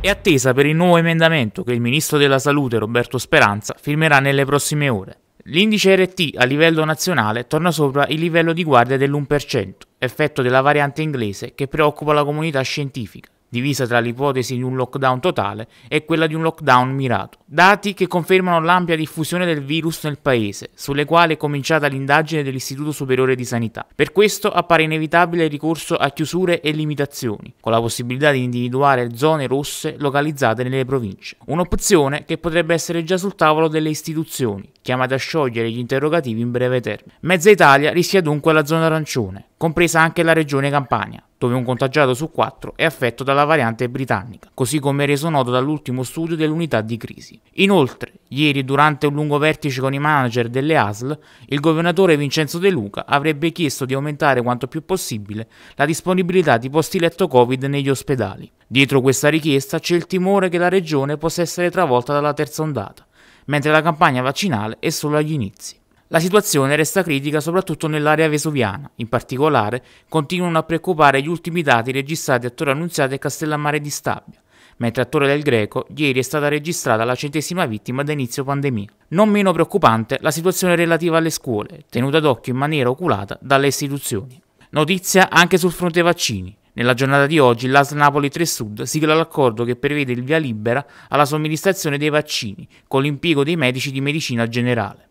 è attesa per il nuovo emendamento che il ministro della Salute Roberto Speranza firmerà nelle prossime ore. L'indice RT a livello nazionale torna sopra il livello di guardia dell'1%, effetto della variante inglese che preoccupa la comunità scientifica divisa tra l'ipotesi di un lockdown totale e quella di un lockdown mirato. Dati che confermano l'ampia diffusione del virus nel paese, sulle quali è cominciata l'indagine dell'Istituto Superiore di Sanità. Per questo appare inevitabile il ricorso a chiusure e limitazioni, con la possibilità di individuare zone rosse localizzate nelle province. Un'opzione che potrebbe essere già sul tavolo delle istituzioni, chiamate a sciogliere gli interrogativi in breve termine. Mezza Italia rischia dunque la zona arancione, compresa anche la regione Campania dove un contagiato su quattro è affetto dalla variante britannica, così come reso noto dall'ultimo studio dell'unità di crisi. Inoltre, ieri durante un lungo vertice con i manager delle ASL, il governatore Vincenzo De Luca avrebbe chiesto di aumentare quanto più possibile la disponibilità di posti letto Covid negli ospedali. Dietro questa richiesta c'è il timore che la regione possa essere travolta dalla terza ondata, mentre la campagna vaccinale è solo agli inizi. La situazione resta critica soprattutto nell'area vesuviana, in particolare continuano a preoccupare gli ultimi dati registrati a Torre Annunziata e Castellammare di Stabia, mentre a Torre del Greco ieri è stata registrata la centesima vittima da inizio pandemia. Non meno preoccupante la situazione relativa alle scuole, tenuta d'occhio in maniera oculata dalle istituzioni. Notizia anche sul fronte vaccini. Nella giornata di oggi l'AS Napoli 3 Sud sigla l'accordo che prevede il via libera alla somministrazione dei vaccini con l'impiego dei medici di medicina generale.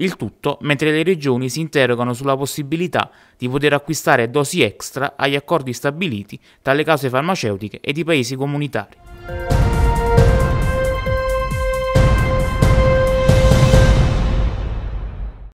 Il tutto mentre le regioni si interrogano sulla possibilità di poter acquistare dosi extra agli accordi stabiliti tra le case farmaceutiche ed i paesi comunitari.